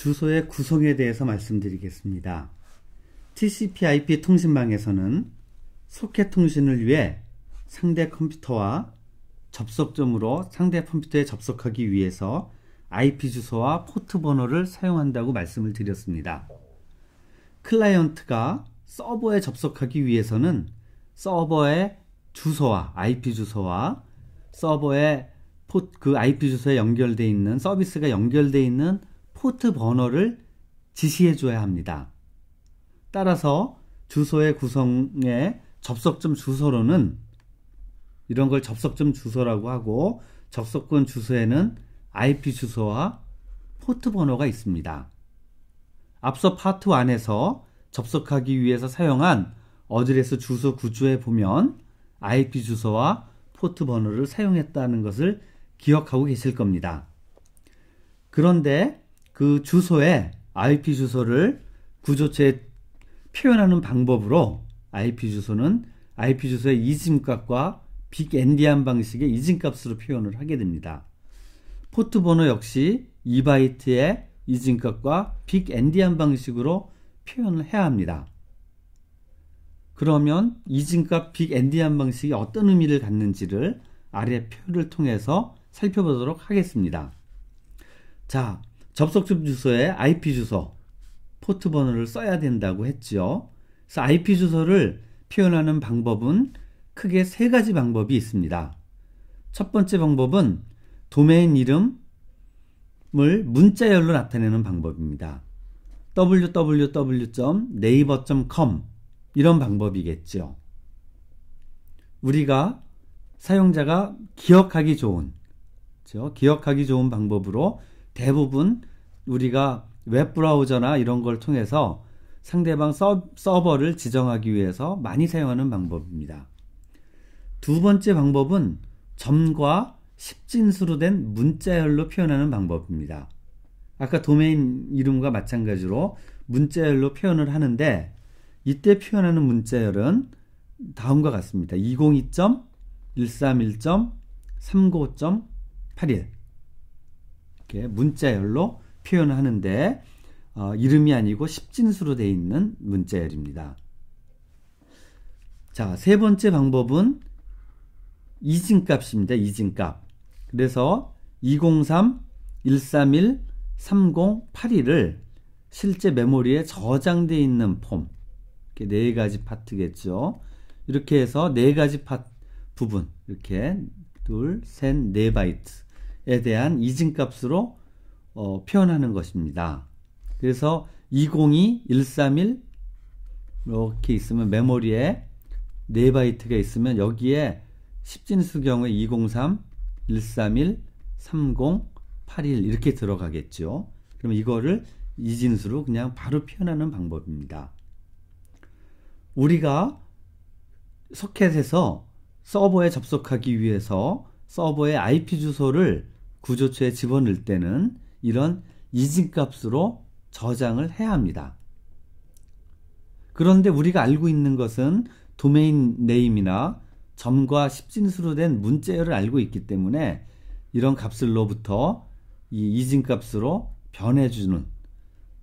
주소의 구성에 대해서 말씀드리겠습니다. TCP/IP 통신망에서는 소켓 통신을 위해 상대 컴퓨터와 접속점으로 상대 컴퓨터에 접속하기 위해서 IP 주소와 포트 번호를 사용한다고 말씀을 드렸습니다. 클라이언트가 서버에 접속하기 위해서는 서버의 주소와 IP 주소와 서버의 포, 그 IP 주소에 연결되어 있는 서비스가 연결되어 있는 포트 번호를 지시해 줘야 합니다. 따라서 주소의 구성에 접속점 주소로는 이런 걸 접속점 주소라고 하고 접속권 주소에는 IP 주소와 포트 번호가 있습니다. 앞서 파트 안에서 접속하기 위해서 사용한 어드레스 주소 구조에 보면 IP 주소와 포트 번호를 사용했다는 것을 기억하고 계실 겁니다. 그런데 그 주소에 IP 주소를 구조체에 표현하는 방법으로 IP 주소는 IP 주소의 이진값과 빅엔디안 방식의 이진값으로 표현을 하게 됩니다. 포트 번호 역시 2바이트의 이진값과 빅엔디안 방식으로 표현을 해야 합니다. 그러면 이진값 빅엔디안 방식이 어떤 의미를 갖는지를 아래 표를 통해서 살펴보도록 하겠습니다. 자, 접속점 주소에 IP 주소, 포트 번호를 써야 된다고 했지요. 그래서 IP 주소를 표현하는 방법은 크게 세 가지 방법이 있습니다. 첫 번째 방법은 도메인 이름을 문자열로 나타내는 방법입니다. www.naver.com 이런 방법이겠죠 우리가 사용자가 기억하기 좋은 그렇죠? 기억하기 좋은 방법으로 대부분 우리가 웹 브라우저나 이런 걸 통해서 상대방 서, 서버를 지정하기 위해서 많이 사용하는 방법입니다. 두 번째 방법은 점과 십진수로 된 문자열로 표현하는 방법입니다. 아까 도메인 이름과 마찬가지로 문자열로 표현을 하는데 이때 표현하는 문자열은 다음과 같습니다. 202.131.39.81 이렇게 문자열로 표현 하는데 어, 이름이 아니고 십진수로 되어 있는 문자열입니다. 자, 세 번째 방법은 이진값입니다. 이진값. 그래서 203, 131, 3081을 실제 메모리에 저장되어 있는 폼. 이렇게 네 가지 파트겠죠. 이렇게 해서 네 가지 파트 부분. 이렇게 둘, 셋, 네 바이트에 대한 이진값으로 어, 표현하는 것입니다. 그래서 202, 131 이렇게 있으면 메모리에 네바이트가 있으면 여기에 10진수 경우에 203, 131, 30, 81 이렇게 들어가겠죠. 그럼 이거를 이진수로 그냥 바로 표현하는 방법입니다. 우리가 소켓에서 서버에 접속하기 위해서 서버의 IP 주소를 구조처에 집어넣을 때는 이런 이진값으로 저장을 해야 합니다. 그런데 우리가 알고 있는 것은 도메인 네임이나 점과 십진수로 된 문자열을 알고 있기 때문에 이런 값들로부터이 이진값으로 변해주는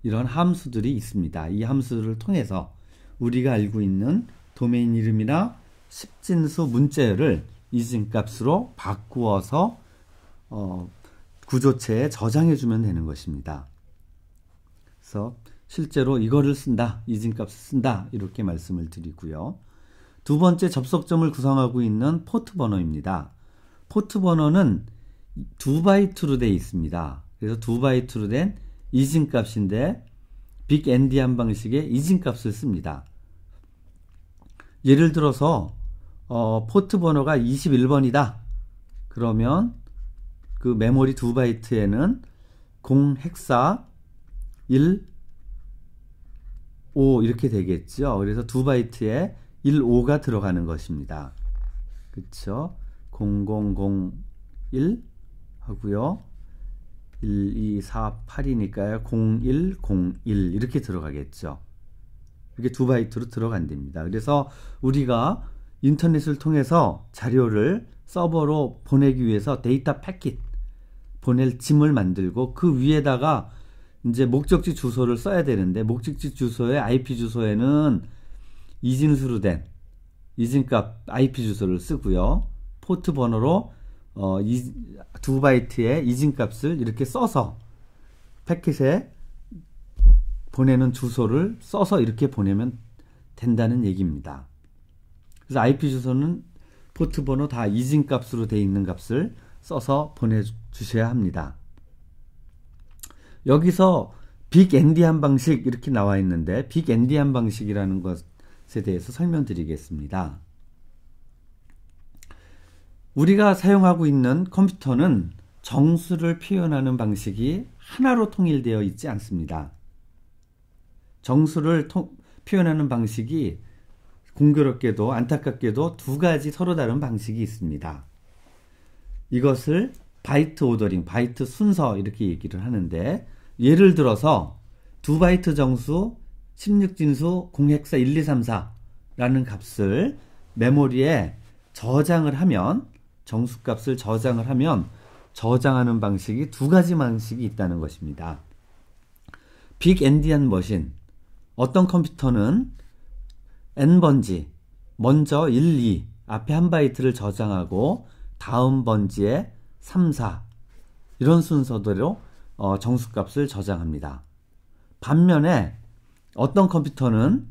이런 함수들이 있습니다. 이 함수를 통해서 우리가 알고 있는 도메인 이름이나 십진수 문자열을 이진값으로 바꾸어서 어, 구조체에 저장해 주면 되는 것입니다. 그래서 실제로 이거를 쓴다, 이 진값을 쓴다 이렇게 말씀을 드리고요. 두 번째 접속점을 구성하고 있는 포트 번호입니다. 포트 번호는 두바이트로 되어 있습니다. 그래서 두바이트로된 이진 값인데 빅앤디 한 방식의 이진 값을 씁니다. 예를 들어서 어, 포트 번호가 21번이다. 그러면 그 메모리 두 바이트에는 0 헥사 1 5 이렇게 되겠죠. 그래서 두 바이트에 1 5가 들어가는 것입니다. 그렇죠? 0001 하고요. 1248이니까요. 0101 이렇게 들어가겠죠. 이렇게 두 바이트로 들어간답니다. 그래서 우리가 인터넷을 통해서 자료를 서버로 보내기 위해서 데이터 패킷 보낼 짐을 만들고 그 위에다가 이제 목적지 주소를 써야 되는데 목적지 주소에 IP 주소에는 이진수로 된 이진값 IP 주소를 쓰고요. 포트 번호로 어, 이, 두 바이트의 이진값을 이렇게 써서 패킷에 보내는 주소를 써서 이렇게 보내면 된다는 얘기입니다. 그래서 IP 주소는 포트 번호 다 이진값으로 되어 있는 값을 써서 보내주셔야 합니다. 여기서 빅 엔디한 방식 이렇게 나와 있는데 빅 엔디한 방식이라는 것에 대해서 설명드리겠습니다. 우리가 사용하고 있는 컴퓨터는 정수를 표현하는 방식이 하나로 통일되어 있지 않습니다. 정수를 통, 표현하는 방식이 공교롭게도 안타깝게도 두 가지 서로 다른 방식이 있습니다. 이것을 바이트 오더링, 바이트 순서 이렇게 얘기를 하는데 예를 들어서 두 바이트 정수 16진수 공핵사 1, 2, 3, 4라는 값을 메모리에 저장을 하면 정수값을 저장을 하면 저장하는 방식이 두 가지 방식이 있다는 것입니다. 빅 엔디안 머신 어떤 컴퓨터는 n번지 먼저 1, 2 앞에 한 바이트를 저장하고 다음 번지에 3, 4 이런 순서대로 어, 정수값을 저장합니다. 반면에 어떤 컴퓨터는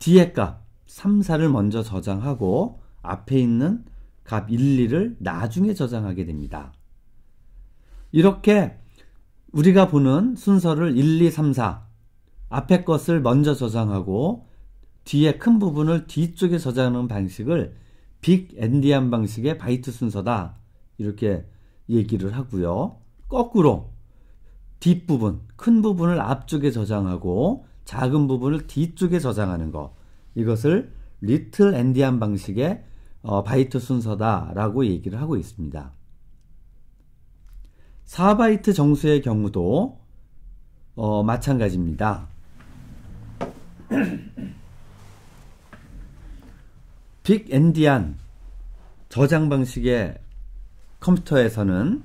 뒤에 값 3, 4를 먼저 저장하고 앞에 있는 값 1, 2를 나중에 저장하게 됩니다. 이렇게 우리가 보는 순서를 1, 2, 3, 4 앞에 것을 먼저 저장하고 뒤에 큰 부분을 뒤쪽에 저장하는 방식을 빅 앤디안 방식의 바이트 순서다. 이렇게 얘기를 하고요. 거꾸로 뒷부분, 큰 부분을 앞쪽에 저장하고 작은 부분을 뒤쪽에 저장하는 것. 이것을 리틀 앤디안 방식의 어, 바이트 순서다라고 얘기를 하고 있습니다. 4바이트 정수의 경우도 어, 마찬가지입니다. 빅 엔디안 저장 방식의 컴퓨터에서는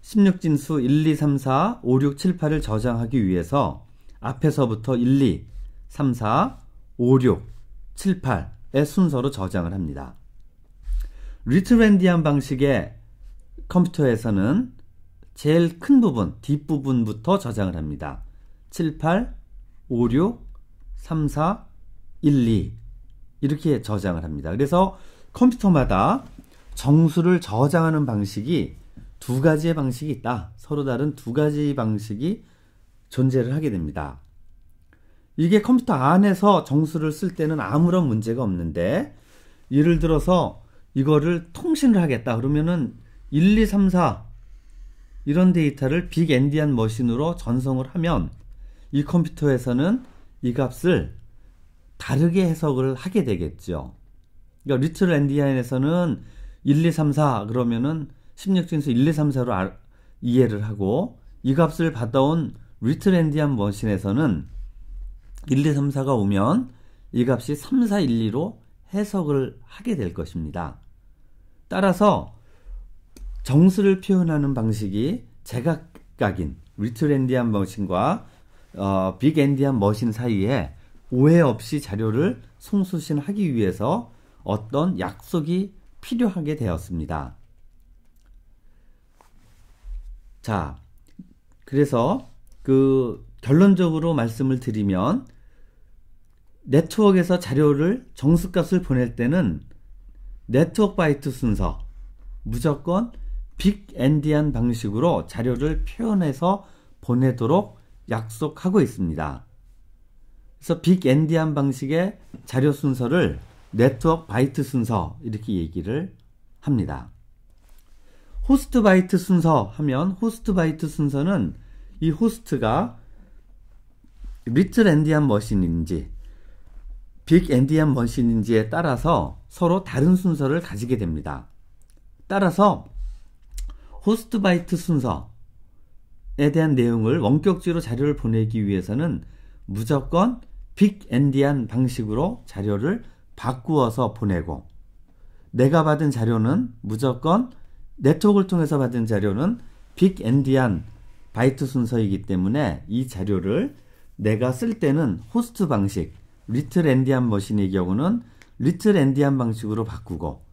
16진수 1, 2, 3, 4, 5, 6, 7, 8을 저장하기 위해서 앞에서부터 1, 2, 3, 4, 5, 6, 7, 8의 순서로 저장을 합니다. 리트랜디안 방식의 컴퓨터에서는 제일 큰 부분, 뒷부분부터 저장을 합니다. 7, 8, 5, 6, 3, 4, 1, 2 이렇게 저장을 합니다. 그래서 컴퓨터마다 정수를 저장하는 방식이 두 가지의 방식이 있다. 서로 다른 두 가지 방식이 존재를 하게 됩니다. 이게 컴퓨터 안에서 정수를 쓸 때는 아무런 문제가 없는데 예를 들어서 이거를 통신을 하겠다 그러면은 1, 2, 3, 4 이런 데이터를 빅 엔디안 머신으로 전송을 하면 이 컴퓨터에서는 이 값을 다르게 해석을 하게 되겠죠. 그러니까 리틀 엔디안에서는 1, 2, 3, 4 그러면은 16진수 1, 2, 3, 4로 알, 이해를 하고 이 값을 받아온 리틀 엔디안 머신에서는 1, 2, 3, 4가 오면 이 값이 3, 4, 1, 2로 해석을 하게 될 것입니다. 따라서 정수를 표현하는 방식이 제각각인 리틀 엔디안 머신과 어, 빅 엔디안 머신 사이에 오해 없이 자료를 송수신하기 위해서 어떤 약속이 필요하게 되었습니다. 자, 그래서 그 결론적으로 말씀을 드리면 네트워크에서 자료를 정수값을 보낼 때는 네트워크 바이트 순서 무조건 빅엔디안 방식으로 자료를 표현해서 보내도록 약속하고 있습니다. 그래서 빅 엔디안 방식의 자료 순서를 네트워크 바이트 순서 이렇게 얘기를 합니다. 호스트 바이트 순서 하면 호스트 바이트 순서는 이 호스트가 리틀 엔디안 머신인지 빅 엔디안 머신인지에 따라서 서로 다른 순서를 가지게 됩니다. 따라서 호스트 바이트 순서에 대한 내용을 원격지로 자료를 보내기 위해서는 무조건 빅앤디안 방식으로 자료를 바꾸어서 보내고 내가 받은 자료는 무조건 네트워크를 통해서 받은 자료는 빅앤디안 바이트 순서이기 때문에 이 자료를 내가 쓸 때는 호스트 방식 리틀 앤디안 머신의 경우는 리틀 앤디안 방식으로 바꾸고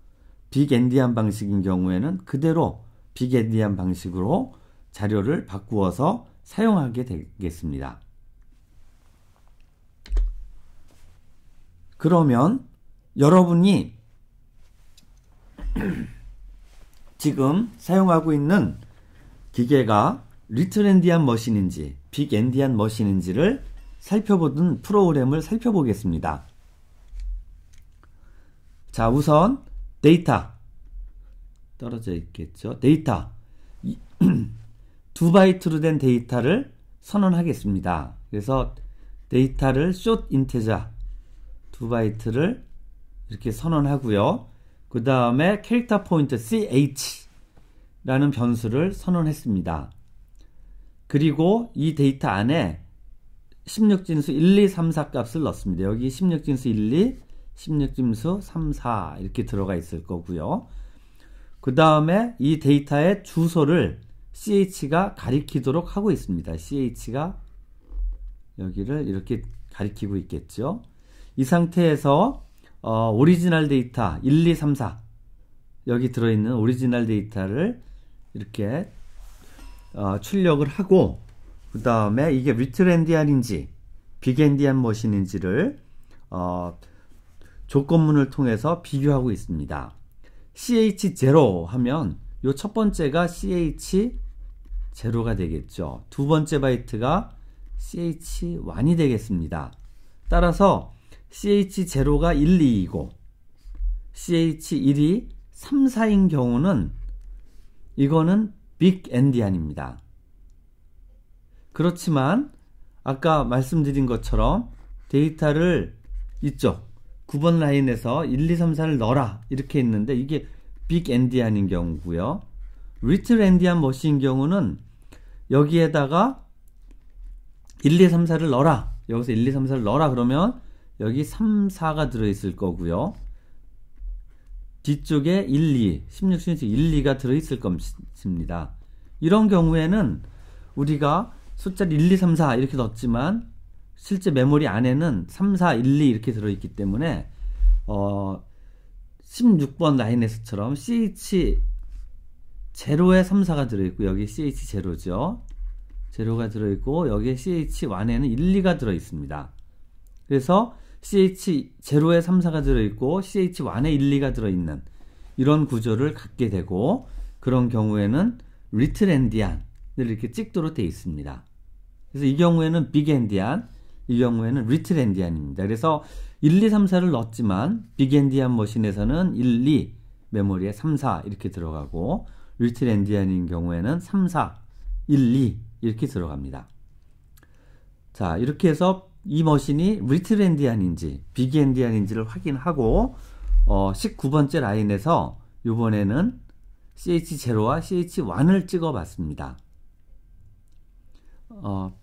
빅앤디안 방식인 경우에는 그대로 빅앤디안 방식으로 자료를 바꾸어서 사용하게 되겠습니다. 그러면 여러분이 지금 사용하고 있는 기계가 리틀 엔디안 머신인지 빅 엔디안 머신인지를 살펴보는 프로그램을 살펴보겠습니다. 자, 우선 데이터 떨어져 있겠죠. 데이터 두 바이트로 된 데이터를 선언하겠습니다. 그래서 데이터를 short 두 바이트를 이렇게 선언하고요. 그 다음에 캐릭터 포인트 ch라는 변수를 선언했습니다. 그리고 이 데이터 안에 16진수 1, 2, 3, 4 값을 넣습니다. 여기 16진수 1, 2, 16진수 3, 4 이렇게 들어가 있을 거고요. 그 다음에 이 데이터의 주소를 ch가 가리키도록 하고 있습니다. ch가 여기를 이렇게 가리키고 있겠죠. 이 상태에서 어, 오리지널 데이터 1, 2, 3, 4 여기 들어있는 오리지널 데이터를 이렇게 어, 출력을 하고 그 다음에 이게 위트랜디안인지 비겐디안 머신인지를 어, 조건문을 통해서 비교하고 있습니다. CH0 하면 요 첫 번째가 CH0가 되겠죠. 두 번째 바이트가 CH1이 되겠습니다. 따라서 CH0가 1, 2이고 CH1이 3, 4인 경우는 이거는 빅 엔디안입니다. 그렇지만 아까 말씀드린 것처럼 데이터를 이쪽 9번 라인에서 1, 2, 3, 4를 넣어라 이렇게 있는데 이게 빅 엔디안인 경우고요. 리틀 엔디안 머신인 경우는 여기에다가 1, 2, 3, 4를 넣어라. 여기서 1, 2, 3, 4를 넣어라 그러면 여기 3, 4가 들어있을 거고요. 뒤쪽에 1, 2, 16신수 1, 2가 들어있을 것입니다. 이런 경우에는 우리가 숫자를 1, 2, 3, 4 이렇게 넣었지만 실제 메모리 안에는 3, 4, 1, 2 이렇게 들어있기 때문에 어 16번 라인에서처럼 CH 제로에 3, 4가 들어있고 여기 CH 제로죠. 제로가 들어있고 여기에 CH1에는 1, 2가 들어있습니다. 그래서 CH0에 3, 사가 들어있고 CH1에 1, 2가 들어있는 이런 구조를 갖게 되고 그런 경우에는 리틀앤디안을 이렇게 찍도록 되어 있습니다. 그래서 이 경우에는 빅앤디안, 이 경우에는 리틀앤디안입니다. 그래서 1, 2, 3, 4를 넣었지만 빅앤디안 머신에서는 1, 2 메모리에 3, 4 이렇게 들어가고 리틀앤디안인 경우에는 3, 4, 1, 2 이렇게 들어갑니다. 자 이렇게 해서 이 머신이 리틀 엔디안인지 빅 엔디안인지를 확인하고 어 19번째 라인에서 이번에는 CH0와 CH1을 찍어 봤습니다. 어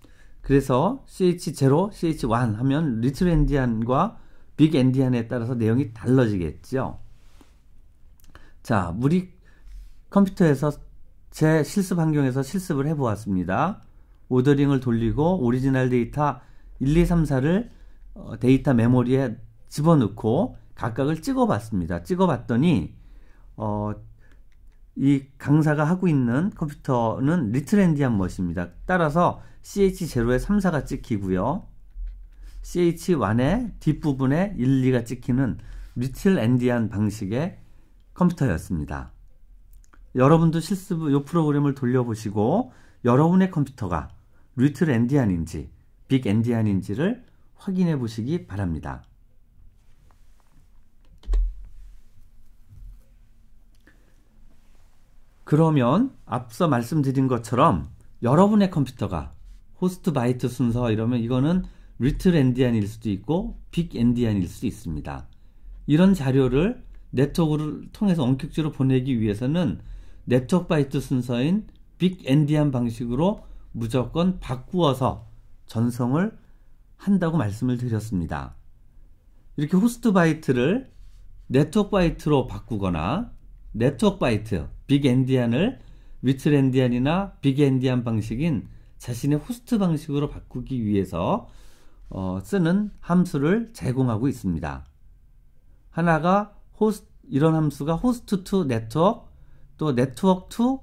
그래서 CH0, CH1 하면 리틀 엔디안과 빅 엔디안에 따라서 내용이 달라지겠죠. 자, 우리 컴퓨터에서 제 실습 환경에서 실습을 해 보았습니다. 오더링을 돌리고 오리지널 데이터 1, 2, 3, 4를 데이터 메모리에 집어넣고 각각을 찍어봤습니다. 찍어봤더니 어, 이 강사가 하고 있는 컴퓨터는 리트렌디한 멋입니다. 따라서 CH0에 3, 4가 찍히고요. CH1의 뒷부분에 1, 2가 찍히는 리틀 엔디안 방식의 컴퓨터였습니다. 여러분도 실습 요 프로그램을 돌려보시고 여러분의 컴퓨터가 리틀 엔디안인지 빅엔디안인지를 확인해 보시기 바랍니다. 그러면 앞서 말씀드린 것처럼 여러분의 컴퓨터가 호스트 바이트 순서 이러면 이거는 리틀 엔디안일 수도 있고 빅 엔디안일 수도 있습니다. 이런 자료를 네트워크를 통해서 원격지로 보내기 위해서는 네트워크 바이트 순서인 빅 엔디안 방식으로 무조건 바꾸어서 전성을 한다고 말씀을 드렸습니다. 이렇게 호스트 바이트를 네트워크 바이트로 바꾸거나 네트워크 바이트, 빅 엔디안을 위틀 엔디안이나 빅 엔디안 방식인 자신의 호스트 방식으로 바꾸기 위해서 어, 쓰는 함수를 제공하고 있습니다. 하나가 호스트, 이런 함수가 호스트 투 네트워크 또 네트워크 투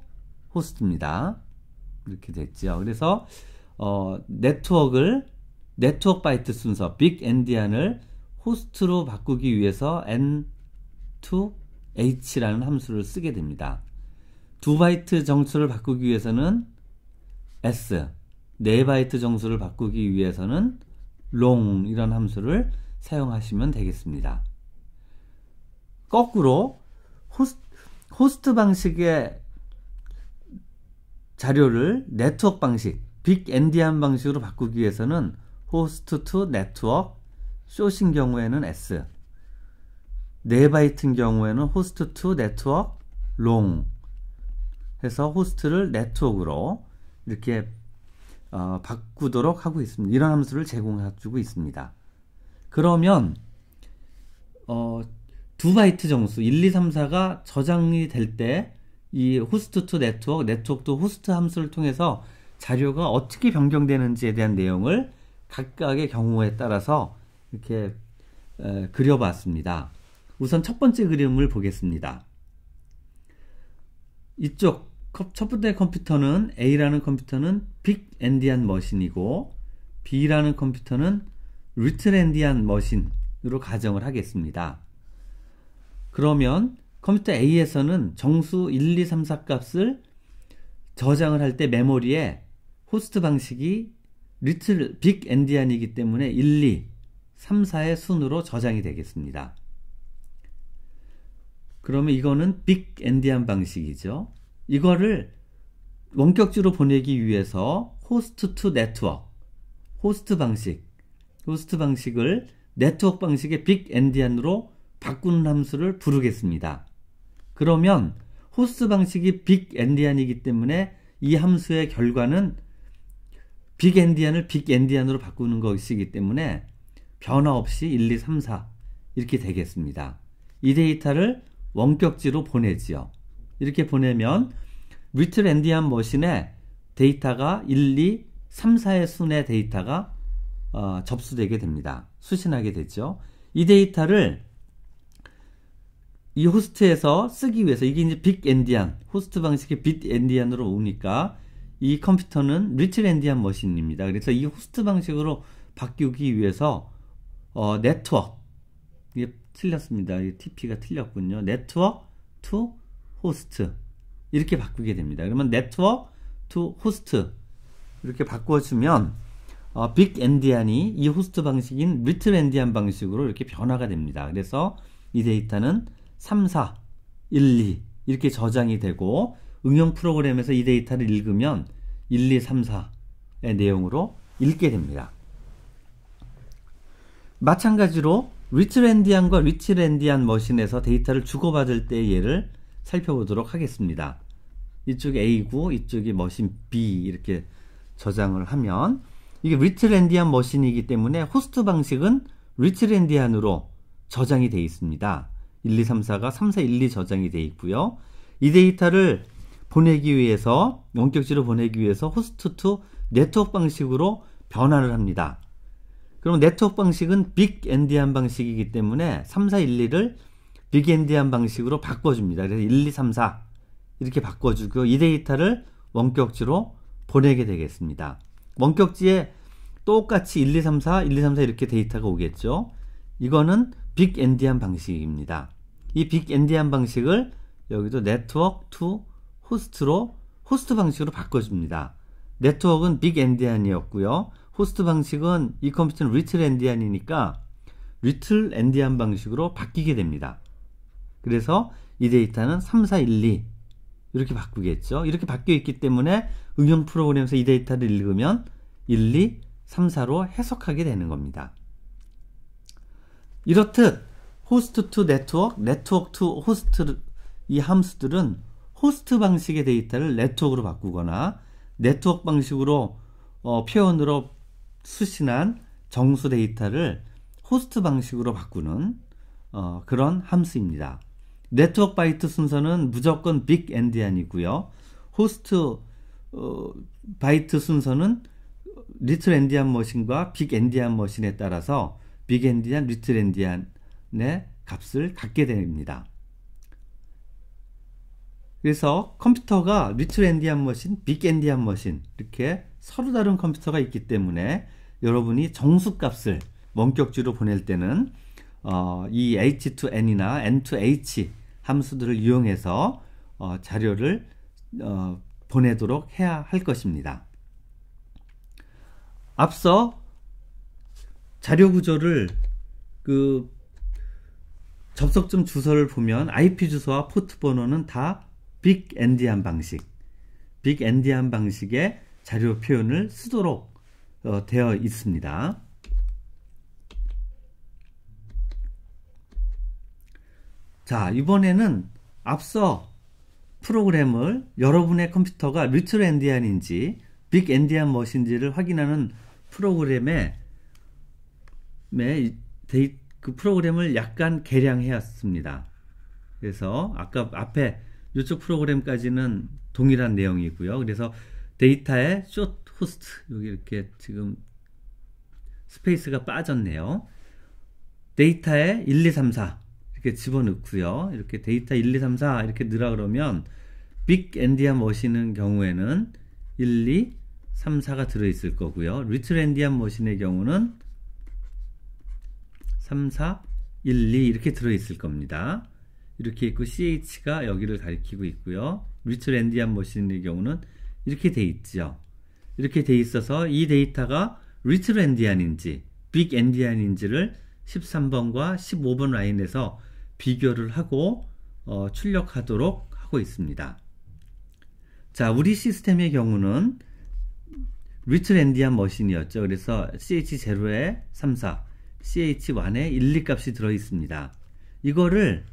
호스트입니다. 이렇게 됐죠. 그래서 어, 네트워크를 네트워크 바이트 순서 빅 엔디안을 호스트로 바꾸기 위해서 n2h라는 함수를 쓰게 됩니다. 2바이트 정수를 바꾸기 위해서는 s 4바이트 정수를 바꾸기 위해서는 long 이런 함수를 사용하시면 되겠습니다. 거꾸로 호스트, 호스트 방식의 자료를 네트워크 방식 빅앤디한 방식으로 바꾸기 위해서는 호스트 투 네트워크, 쇼신 경우에는 S, 네바이트인 경우에는 호스트 투 네트워크, 롱 해서 호스트를 네트워크로 이렇게 어, 바꾸도록 하고 있습니다. 이런 함수를 제공해주고 있습니다. 그러면 어, 2바이트 정수 1, 2, 3, 4가 저장이 될 때 이 호스트 투 네트워크, 네트워크도 호스트 함수를 통해서 자료가 어떻게 변경되는지에 대한 내용을 각각의 경우에 따라서 이렇게 에, 그려봤습니다. 우선 첫 번째 그림을 보겠습니다. 이쪽 첫 번째 컴퓨터는 A라는 컴퓨터는 빅 엔디안 머신이고 B라는 컴퓨터는 리틀 엔디안 머신으로 가정을 하겠습니다. 그러면 컴퓨터 A에서는 정수 1, 2, 3, 4 값을 저장을 할 때 메모리에 호스트 방식이 리틀 빅 엔디안이기 때문에 1, 2, 3, 4의 순으로 저장이 되겠습니다. 그러면 이거는 빅 엔디안 방식이죠. 이거를 원격지로 보내기 위해서 호스트 투 네트워크, 호스트 방식, 호스트 방식을 네트워크 방식의 빅 엔디안으로 바꾸는 함수를 부르겠습니다. 그러면 호스트 방식이 빅 엔디안이기 때문에 이 함수의 결과는 빅엔디안을 빅엔디안으로 바꾸는 것이기 때문에 변화 없이 1, 2, 3, 4 이렇게 되겠습니다. 이 데이터를 원격지로 보내지요. 이렇게 보내면 리틀 엔디안 머신에 데이터가 1, 2, 3, 4의 순의 데이터가 어, 접수되게 됩니다. 수신하게 되죠. 이 데이터를 이 호스트에서 쓰기 위해서 이게 이제 빅 엔디안 호스트 방식의 빅 엔디안으로 오니까 이 컴퓨터는 리치랜디한 머신입니다. 그래서 이 호스트 방식으로 바뀌기 위해서 어, 네트워크 틀렸습니다. TP가 틀렸군요. 네트워크 투 호스트 이렇게 바꾸게 됩니다. 그러면 네트워크 투 호스트 이렇게 바꿔주면 어, 빅 엔디안이 이 호스트 방식인 리틀 엔디안 방식으로 이렇게 변화가 됩니다. 그래서 이 데이터는 3, 4, 1, 2 이렇게 저장이 되고 응용 프로그램에서 이 데이터를 읽으면 1, 2, 3, 4의 내용으로 읽게 됩니다. 마찬가지로 리치랜디안과 리치랜디안 머신에서 데이터를 주고받을 때의 예를 살펴보도록 하겠습니다. 이쪽 A고 이쪽이 머신 B 이렇게 저장을 하면 이게 리치랜디안 머신이기 때문에 호스트 방식은 리치랜디안으로 저장이 되어 있습니다. 1, 2, 3, 4가 3, 4, 1, 2 저장이 되어 있고요. 이 데이터를 보내기 위해서 원격지로 보내기 위해서 호스트 투 네트워크 방식으로 변환을 합니다. 그럼 네트워크 방식은 빅엔디안 방식이기 때문에 3, 4, 1, 2를 빅엔디안 방식으로 바꿔줍니다. 그래서 1, 2, 3, 4 이렇게 바꿔주고 이 데이터를 원격지로 보내게 되겠습니다. 원격지에 똑같이 1, 2, 3, 4, 1, 2, 3, 4 이렇게 데이터가 오겠죠. 이거는 빅엔디안 방식입니다. 이 빅엔디안 방식을 여기도 네트워크 투 호스트로 호스트 방식으로 바꿔줍니다. 네트워크는 빅 엔디안이었고요. 호스트 방식은 이 컴퓨터는 리틀 엔디안이니까 리틀 엔디안 방식으로 바뀌게 됩니다. 그래서 이 데이터는 3412 이렇게 바꾸겠죠. 이렇게 바뀌어 있기 때문에 응용 프로그램에서 이 데이터를 읽으면 1, 2, 3, 4로 해석하게 되는 겁니다. 이렇듯 호스트 투 네트워크, 네트워크 투 호스트 이 함수들은 호스트 방식의 데이터를 네트워크로 바꾸거나 네트워크 방식으로 어, 표현으로 수신한 정수 데이터를 호스트 방식으로 바꾸는 어, 그런 함수입니다. 네트워크 바이트 순서는 무조건 빅 엔디안이고요. 호스트 어, 바이트 순서는 리틀 엔디안 머신과 빅 엔디안 머신에 따라서 빅 엔디안, 리틀 엔디안의 값을 갖게 됩니다. 그래서 컴퓨터가 리틀 엔디안 머신, 빅 엔디안 머신 이렇게 서로 다른 컴퓨터가 있기 때문에 여러분이 정수값을 원격지로 보낼 때는 어, 이 H2N이나 N2H 함수들을 이용해서 어, 자료를 어, 보내도록 해야 할 것입니다. 앞서 자료 구조를 그 접속점 주소를 보면 IP 주소와 포트 번호는 다 빅엔디안 방식, 빅엔디안 방식의 자료 표현을 쓰도록 어, 되어 있습니다. 자, 이번에는 앞서 프로그램을 여러분의 컴퓨터가 리틀 엔디안인지 빅 엔디안 머신지를 확인하는 프로그램에 그 프로그램을 약간 개량해왔습니다. 그래서 아까 앞에 이쪽 프로그램까지는 동일한 내용이고요. 그래서 데이터에 쇼트 호스트 여기 이렇게 지금 스페이스가 빠졌네요. 데이터에 1, 2, 3, 4 이렇게 집어넣고요. 이렇게 데이터 1, 2, 3, 4 이렇게 넣으라 그러면 빅 엔디안 머신은 경우에는 1, 2, 3, 4가 들어있을 거고요. 리틀 엔디안 머신의 경우는 3, 4, 1, 2 이렇게 들어있을 겁니다. 이렇게 있고 CH가 여기를 가리키고 있고요. 리처 랜디안 머신의 경우는 이렇게 돼 있죠. 이렇게 돼 있어서 이 데이터가 리처 랜디안인지 빅엔디안인지를 13번과 15번 라인에서 비교를 하고 어, 출력하도록 하고 있습니다. 자, 우리 시스템의 경우는 리틀 앤디안 머신이었죠. 그래서 CH0에 3, 4, CH1에 1, 2 값이 들어 있습니다. 이거를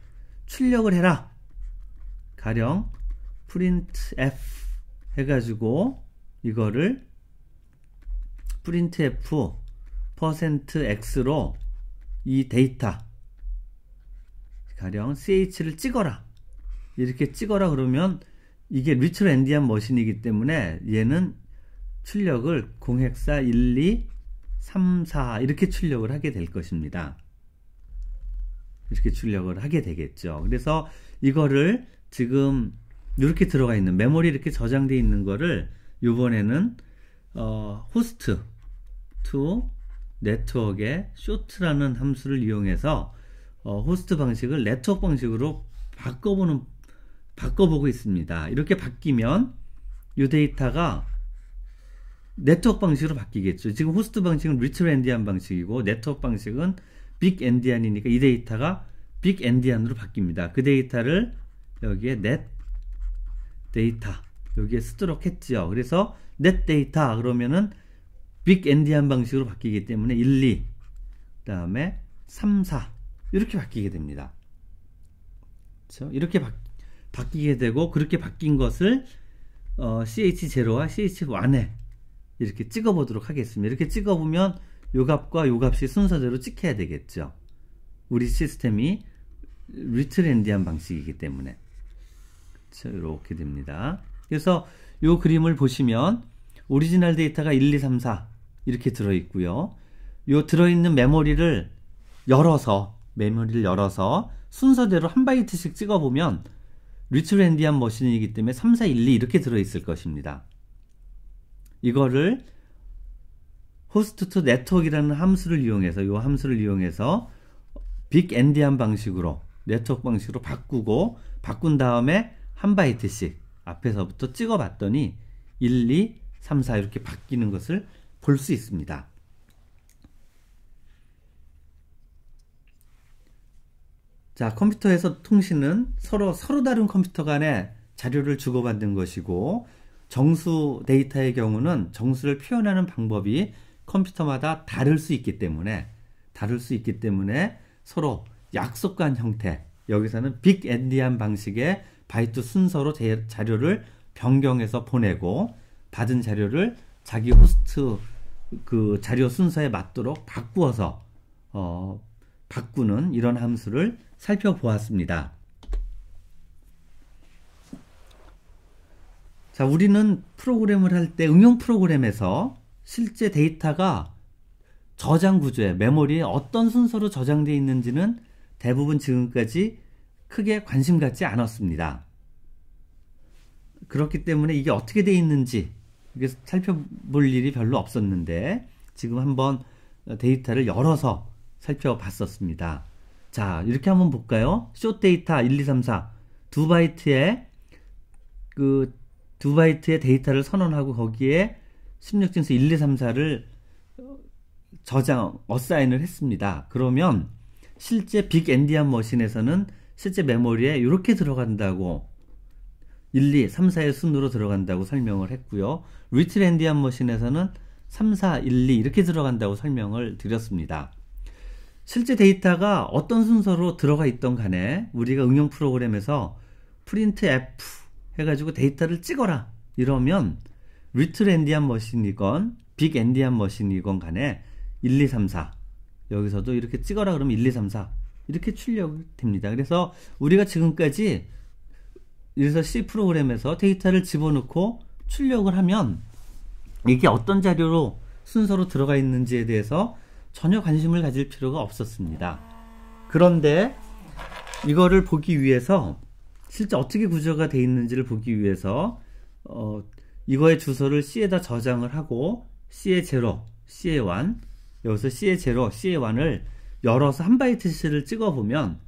출력을 해라. 가령 printf 해가지고 이거를 printf %x로 이 데이터 가령 ch를 찍어라 이렇게 찍어라 그러면 이게 리트로 엔디안 머신이기 때문에 얘는 출력을 공획사 1, 2, 3, 4 이렇게 출력을 하게 될 것입니다. 이렇게 출력을 하게 되겠죠. 그래서 이거를 지금 이렇게 들어가 있는 메모리 이렇게 저장돼 있는 거를 이번에는 어, 호스트 to 네트워크의 short라는 함수를 이용해서 어, 호스트 방식을 네트워크 방식으로 바꿔보는 바꿔보고 있습니다. 이렇게 바뀌면 이 데이터가 네트워크 방식으로 바뀌겠죠. 지금 호스트 방식은 리트랜디한 방식이고 네트워크 방식은 빅 엔디안이니까 이 데이터가 빅 엔디안으로 바뀝니다. 그 데이터를 여기에 넷 데이터 여기에 쓰도록 했죠 그래서 넷 데이터 그러면은 빅 엔디안 방식으로 바뀌기 때문에 1, 2 그다음에 3, 4 이렇게 바뀌게 됩니다. 그렇죠? 이렇게 바, 바뀌게 되고 그렇게 바뀐 것을 어, CH0와 CH1에 이렇게 찍어보도록 하겠습니다. 이렇게 찍어보면 요값과 요값이 순서대로 찍혀야 되겠죠. 우리 시스템이 리트랜디한 방식이기 때문에 그렇죠? 이렇게 됩니다. 그래서 요 그림을 보시면 오리지널 데이터가 1, 2, 3, 4 이렇게 들어있고요. 요 들어있는 메모리를 열어서 메모리를 열어서 순서대로 한 바이트씩 찍어보면 리트랜디한 머신이기 때문에 3, 4, 1, 2 이렇게 들어있을 것입니다. 이거를 호스트 투 네트워크라는 함수를 이용해서 이 함수를 이용해서 빅 엔디한 방식으로 네트워크 방식으로 바꾸고 바꾼 다음에 한 바이트씩 앞에서부터 찍어봤더니 1, 2, 3, 4 이렇게 바뀌는 것을 볼 수 있습니다. 자, 컴퓨터에서 통신은 서로 서로 다른 컴퓨터 간에 자료를 주고받는 것이고 정수 데이터의 경우는 정수를 표현하는 방법이 컴퓨터마다 다를 수 있기 때문에 다를 수 있기 때문에 서로 약속한 형태 여기서는 빅엔디한 방식의 바이트 순서로 제, 자료를 변경해서 보내고 받은 자료를 자기 호스트 그 자료 순서에 맞도록 바꾸어서 어, 바꾸는 이런 함수를 살펴보았습니다. 자, 우리는 프로그램을 할 때 응용 프로그램에서 실제 데이터가 저장 구조에 메모리에 어떤 순서로 저장되어 있는지는 대부분 지금까지 크게 관심 갖지 않았습니다. 그렇기 때문에 이게 어떻게 되어 있는지 살펴볼 일이 별로 없었는데 지금 한번 데이터를 열어서 살펴봤었습니다. 자, 이렇게 한번 볼까요? 쇼 데이터 1, 2, 3, 4. 두 바이트의 그두 바이트의 데이터를 선언하고 거기에 1 6 진술 1, 2, 3, 4를 저장, 어사인을 했습니다. 그러면 실제 빅 엔디안 머신에서는 실제 메모리에 이렇게 들어간다고 1, 2, 3, 4의 순으로 들어간다고 설명을 했고요. 리틀 엔디안 머신에서는 3, 4, 1, 2 이렇게 들어간다고 설명을 드렸습니다. 실제 데이터가 어떤 순서로 들어가 있던 간에 우리가 응용 프로그램에서 프린트 F 해가지고 데이터를 찍어라 이러면 리틀 엔디안 머신이건 빅 엔디안 머신이건 간에 1, 2, 3, 4 여기서도 이렇게 찍어라 그러면 1, 2, 3, 4 이렇게 출력됩니다. 그래서 우리가 지금까지 그래서 C 프로그램에서 데이터를 집어넣고 출력을 하면 이게 어떤 자료로 순서로 들어가 있는지에 대해서 전혀 관심을 가질 필요가 없었습니다. 그런데 이거를 보기 위해서 실제 어떻게 구조가 되어 있는지를 보기 위해서 어, 이거의 주소를 C에다 저장을 하고 C의 제로, C의 완 여기서 C의 제로, C의 완을 열어서 한 바이트씩을 찍어보면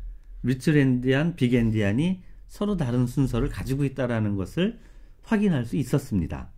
리트랜디안, 빅엔디안이 서로 다른 순서를 가지고 있다라는 것을 확인할 수 있었습니다.